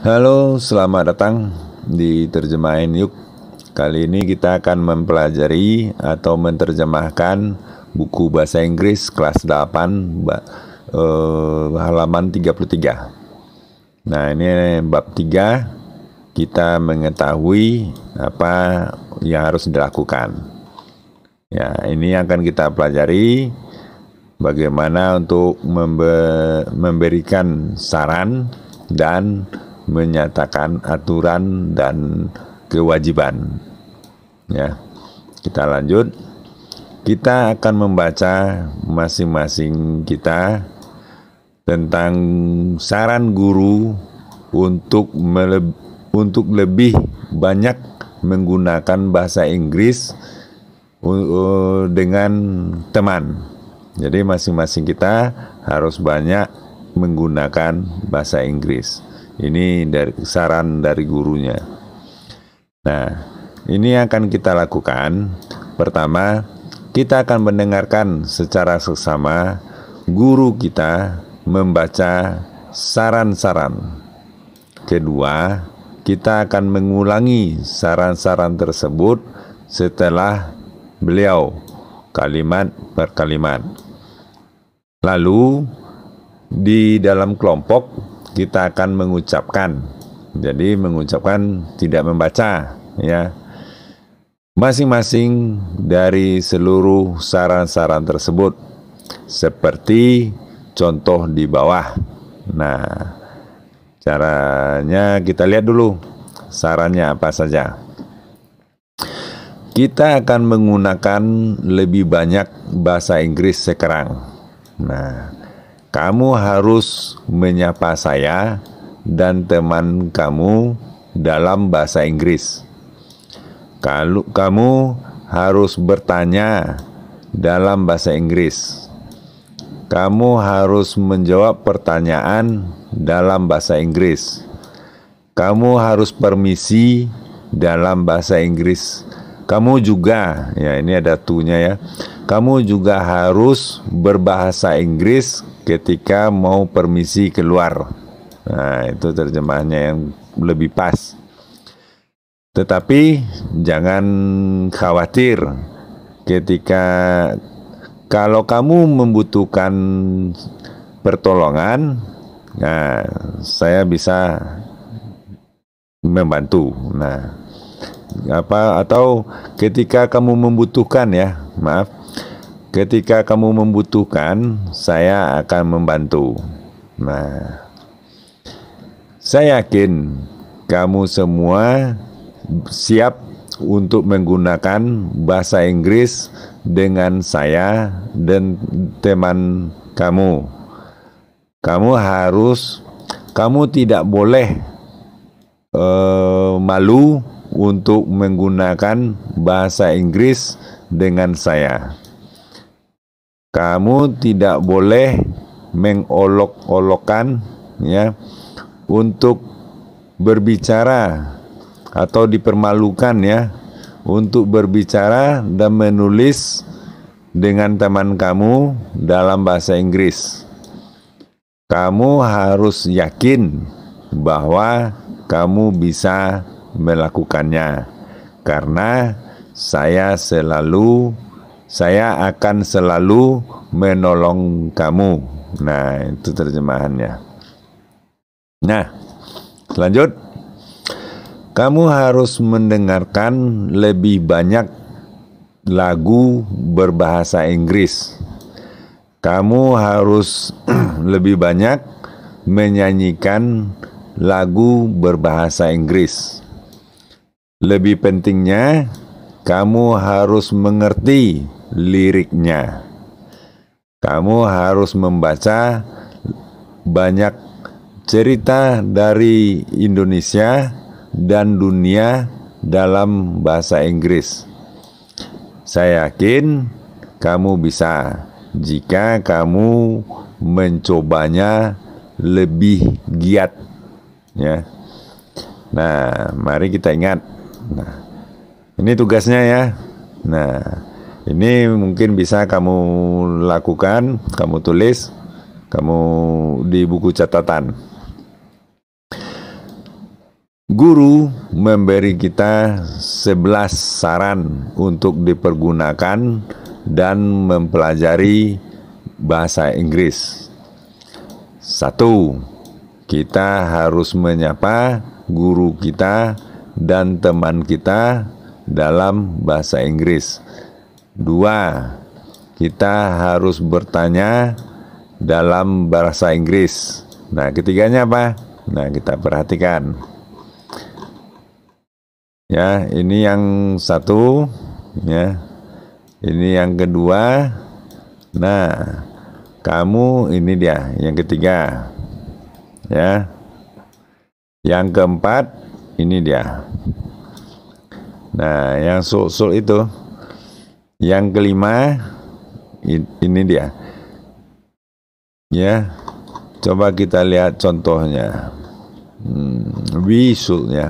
Halo, selamat datang di Terjemahin Yuk. Kali ini kita akan mempelajari atau menerjemahkan buku bahasa Inggris kelas 8 eh, halaman 33. Nah, ini bab 3 kita mengetahui apa yang harus dilakukan. Ya, ini akan kita pelajari bagaimana untuk memberikan saran dan menyatakan aturan dan kewajiban. Ya. Kita lanjut. Kita akan membaca masing-masing kita tentang saran guru untuk meleb untuk lebih banyak menggunakan bahasa Inggris dengan teman. Jadi masing-masing kita harus banyak menggunakan bahasa Inggris. Ini dari saran dari gurunya. Nah, ini yang akan kita lakukan. Pertama, kita akan mendengarkan secara seksama guru kita membaca saran-saran. Kedua, kita akan mengulangi saran-saran tersebut setelah beliau kalimat per kalimat. Lalu di dalam kelompok kita akan mengucapkan. Jadi mengucapkan tidak membaca ya. Masing-masing dari seluruh saran-saran tersebut seperti contoh di bawah. Nah, caranya kita lihat dulu sarannya apa saja. Kita akan menggunakan lebih banyak bahasa Inggris sekarang. Nah, kamu harus menyapa saya dan teman kamu dalam bahasa Inggris. Kalau kamu harus bertanya dalam bahasa Inggris. Kamu harus menjawab pertanyaan dalam bahasa Inggris. Kamu harus permisi dalam bahasa Inggris kamu juga, ya ini ada tunya ya. Kamu juga harus berbahasa Inggris ketika mau permisi keluar. Nah, itu terjemahnya yang lebih pas. Tetapi jangan khawatir ketika kalau kamu membutuhkan pertolongan, nah, saya bisa membantu. Nah, apa atau ketika kamu membutuhkan ya maaf ketika kamu membutuhkan saya akan membantu nah saya yakin kamu semua siap untuk menggunakan bahasa Inggris dengan saya dan teman kamu kamu harus kamu tidak boleh uh, malu untuk menggunakan bahasa Inggris dengan saya. Kamu tidak boleh mengolok olokan ya untuk berbicara atau dipermalukan ya untuk berbicara dan menulis dengan teman kamu dalam bahasa Inggris. Kamu harus yakin bahwa kamu bisa melakukannya karena saya selalu saya akan selalu menolong kamu. Nah, itu terjemahannya. Nah, lanjut. Kamu harus mendengarkan lebih banyak lagu berbahasa Inggris. Kamu harus lebih banyak menyanyikan lagu berbahasa Inggris. Lebih pentingnya, kamu harus mengerti liriknya. Kamu harus membaca banyak cerita dari Indonesia dan dunia dalam bahasa Inggris. Saya yakin kamu bisa jika kamu mencobanya lebih giat ya. Nah, mari kita ingat Nah, ini tugasnya ya. Nah, ini mungkin bisa kamu lakukan, kamu tulis, kamu di buku catatan. Guru memberi kita 11 saran untuk dipergunakan dan mempelajari bahasa Inggris. Satu, kita harus menyapa guru kita dan teman kita dalam bahasa Inggris. Dua, kita harus bertanya dalam bahasa Inggris. Nah, ketiganya apa? Nah, kita perhatikan. Ya, ini yang satu, ya. Ini yang kedua. Nah, kamu ini dia yang ketiga. Ya. Yang keempat ini dia. Nah, yang sul-sul itu. Yang kelima, ini dia. Ya, coba kita lihat contohnya. Hmm, ya.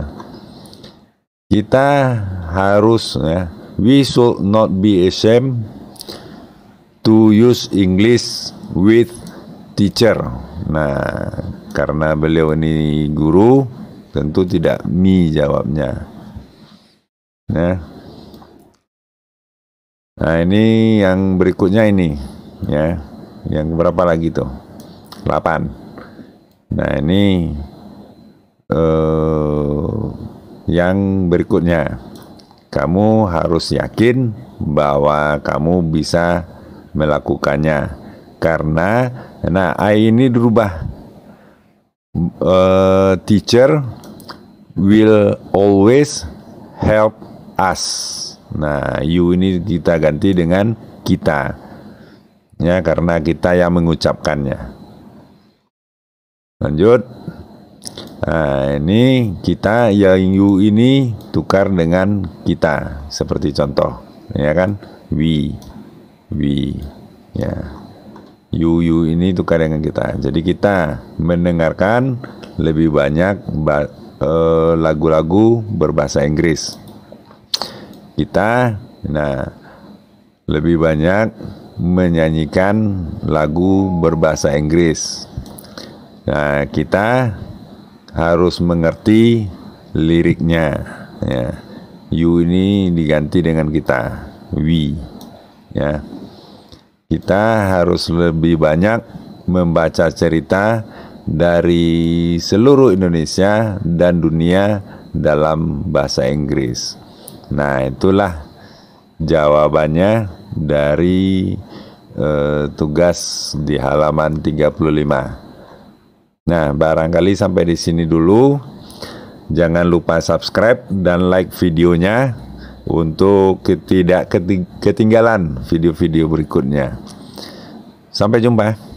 Kita harus, ya, we should not be ashamed to use English with teacher. Nah, karena beliau ini guru, Tentu tidak mi jawabnya. Ya. Nah, ini yang berikutnya ini ya. Yang berapa lagi tuh? 8. Nah, ini eh yang berikutnya. Kamu harus yakin bahwa kamu bisa melakukannya karena nah I ini dirubah uh, teacher will always help us. Nah, you ini kita ganti dengan kita. Ya, karena kita yang mengucapkannya. Lanjut. Nah, ini kita yang you ini tukar dengan kita seperti contoh, ya kan? We we ya. You you ini tukar dengan kita. Jadi kita mendengarkan lebih banyak Eh, lagu-lagu berbahasa Inggris. Kita nah lebih banyak menyanyikan lagu berbahasa Inggris. Nah, kita harus mengerti liriknya ya. You ini diganti dengan kita, we ya. Kita harus lebih banyak membaca cerita dari seluruh Indonesia dan dunia dalam bahasa Inggris. Nah, itulah jawabannya dari eh, tugas di halaman 35. Nah, barangkali sampai di sini dulu. Jangan lupa subscribe dan like videonya untuk tidak ketinggalan video-video berikutnya. Sampai jumpa.